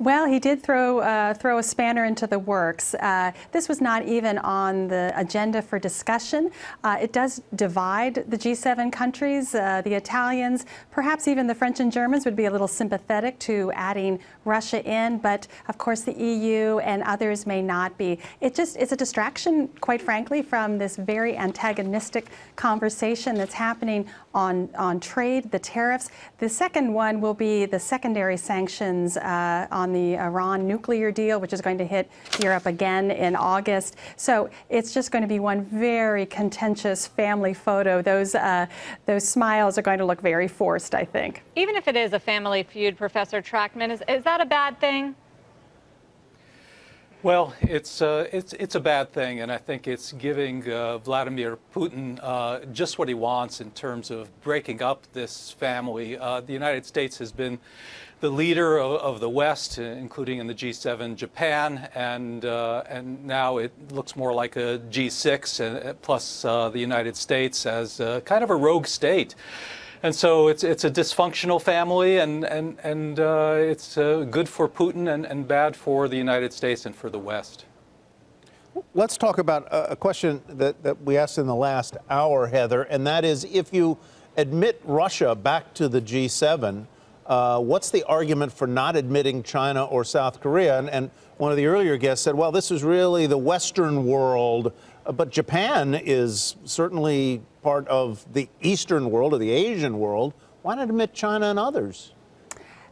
Well, he did throw uh, throw a spanner into the works. Uh, this was not even on the agenda for discussion. Uh, it does divide the G7 countries. Uh, the Italians, perhaps even the French and Germans, would be a little sympathetic to adding Russia in, but of course the EU and others may not be. It just it's a distraction, quite frankly, from this very antagonistic conversation that's happening on on trade, the tariffs. The second one will be the secondary sanctions uh, on on the Iran nuclear deal, which is going to hit Europe again in August. So it's just going to be one very contentious family photo. Those, uh, those smiles are going to look very forced, I think. Even if it is a family feud, Professor Trackman, is, is that a bad thing? Well, it's, uh, it's, it's a bad thing, and I think it's giving uh, Vladimir Putin uh, just what he wants in terms of breaking up this family. Uh, the United States has been the leader of, of, the West, including in the G7 Japan, and, uh, and now it looks more like a G6 uh, plus the United States as kind of a rogue state. And so it's, it's a dysfunctional family, and, and, and uh, it's uh, good for Putin and, and bad for the United States and for the West. Let's talk about a question that, that we asked in the last hour, Heather, and that is if you admit Russia back to the G7, uh, what's the argument for not admitting China or South Korea? And, and, one of the earlier guests said, well, this is really the Western world, but Japan is certainly part of the Eastern world or the Asian world, why not admit China and others?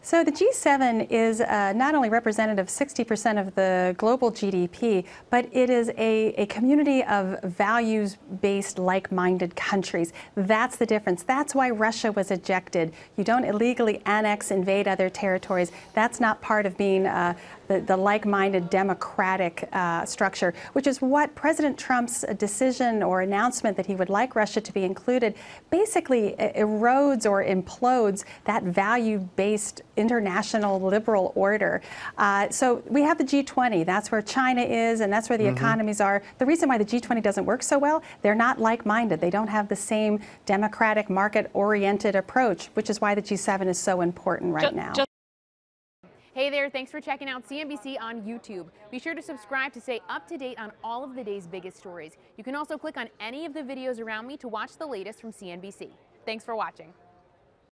So the G7 is uh, not only representative 60% of the global GDP, but it is a, a community of values-based, like-minded countries. That's the difference. That's why Russia was ejected. You don't illegally annex, invade other territories. That's not part of being uh, the, the like-minded democratic uh, structure, which is what President Trump's decision or announcement that he would like Russia to be included basically erodes or implodes that value-based international liberal order. Uh, so we have the G20. That's where China is, and that's where the mm -hmm. economies are. The reason why the G20 doesn't work so well, they're not like minded. They don't have the same democratic, market oriented approach, which is why the G7 is so important right just, now. Just Hey there, thanks for checking out CNBC on YouTube. Be sure to subscribe to stay up to date on all of the day's biggest stories. You can also click on any of the videos around me to watch the latest from CNBC. Thanks for watching.